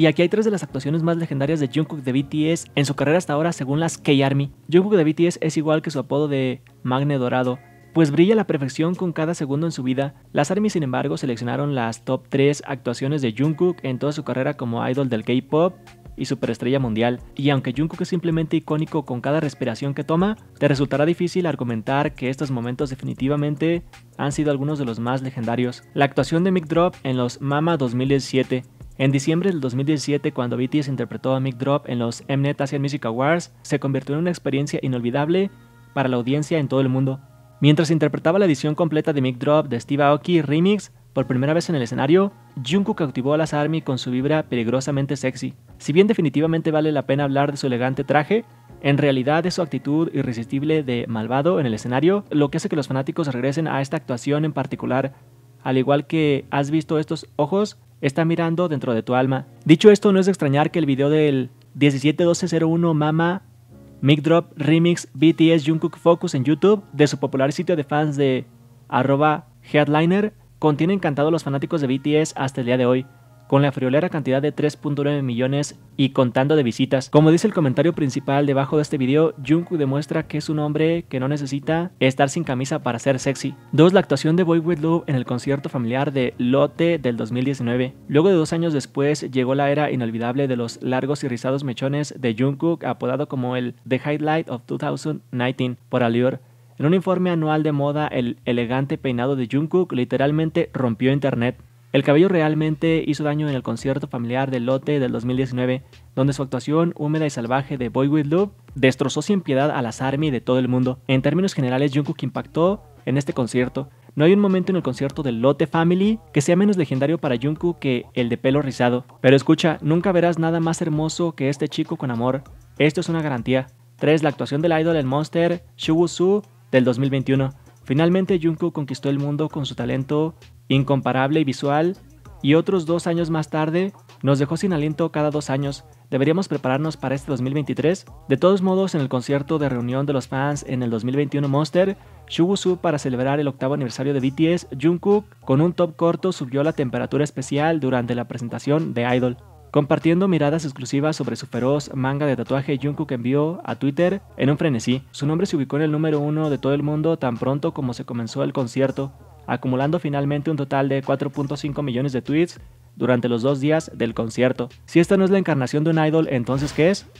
Y aquí hay tres de las actuaciones más legendarias de Jungkook de BTS en su carrera hasta ahora según las K-Army. Jungkook de BTS es igual que su apodo de Magne Dorado, pues brilla a la perfección con cada segundo en su vida. Las ARMY sin embargo seleccionaron las top 3 actuaciones de Jungkook en toda su carrera como idol del K-pop y superestrella mundial, y aunque Jungkook es simplemente icónico con cada respiración que toma, te resultará difícil argumentar que estos momentos definitivamente han sido algunos de los más legendarios. La actuación de Mick Drop en los Mama 2007 en diciembre del 2017, cuando BTS interpretó a Mick Drop en los Mnet Asian Music Awards, se convirtió en una experiencia inolvidable para la audiencia en todo el mundo. Mientras interpretaba la edición completa de Mick Drop de Steve Aoki Remix, por primera vez en el escenario, Jungkook cautivó a las ARMY con su vibra peligrosamente sexy. Si bien definitivamente vale la pena hablar de su elegante traje, en realidad es su actitud irresistible de malvado en el escenario lo que hace que los fanáticos regresen a esta actuación en particular. Al igual que has visto estos ojos, está mirando dentro de tu alma. Dicho esto, no es de extrañar que el video del 171201 Mama Mic Drop Remix BTS Jungkook Focus en YouTube de su popular sitio de fans de arroba headliner contiene encantado a los fanáticos de BTS hasta el día de hoy con la friolera cantidad de 3.9 millones y contando de visitas. Como dice el comentario principal debajo de este video, Jungkook demuestra que es un hombre que no necesita estar sin camisa para ser sexy. 2. La actuación de Boy With Love en el concierto familiar de Lotte del 2019. Luego de dos años después llegó la era inolvidable de los largos y rizados mechones de Jungkook, apodado como el The Highlight of 2019 por Allure. En un informe anual de moda, el elegante peinado de Jungkook literalmente rompió internet. El cabello realmente hizo daño en el concierto familiar de lote del 2019, donde su actuación húmeda y salvaje de Boy With Love destrozó sin piedad a las ARMY de todo el mundo. En términos generales, Jungkook impactó en este concierto. No hay un momento en el concierto del Lotte Family que sea menos legendario para Jungkook que el de pelo rizado. Pero escucha, nunca verás nada más hermoso que este chico con amor. Esto es una garantía. 3. La actuación del idol del Monster, Shu Woo Su, del 2021. Finalmente Jungkook conquistó el mundo con su talento incomparable y visual, y otros dos años más tarde nos dejó sin aliento cada dos años. Deberíamos prepararnos para este 2023. De todos modos, en el concierto de reunión de los fans en el 2021 Monster, Shugusu, para celebrar el octavo aniversario de BTS, Jungkook con un top corto subió la temperatura especial durante la presentación de Idol. Compartiendo miradas exclusivas sobre su feroz manga de tatuaje, Jungkook envió a Twitter en un frenesí. Su nombre se ubicó en el número uno de todo el mundo tan pronto como se comenzó el concierto acumulando finalmente un total de 4.5 millones de tweets durante los dos días del concierto. Si esta no es la encarnación de un idol, entonces ¿qué es?